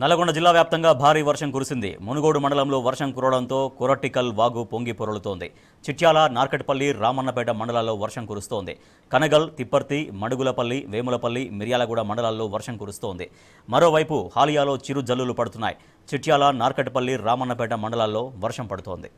నల్గొండ జిల్లా వ్యాప్తంగా భారీ వర్షం కురిసింది మునుగోడు మండలంలో వర్షం కురవడంతో కొరటికల్ వాగు పొంగి పొరలుతోంది చిట్యాల నార్కట్పల్లి రామన్నపేట మండలాల్లో వర్షం కురుస్తోంది కనగల్ తిప్పర్తి మడుగులపల్లి వేములపల్లి మిర్యాలగూడ మండలాల్లో వర్షం కురుస్తోంది మరోవైపు హాలియాలో చిరు జల్లులు పడుతున్నాయి చిట్యాల నార్కట్పల్లి రామన్నపేట మండలాల్లో వర్షం పడుతోంది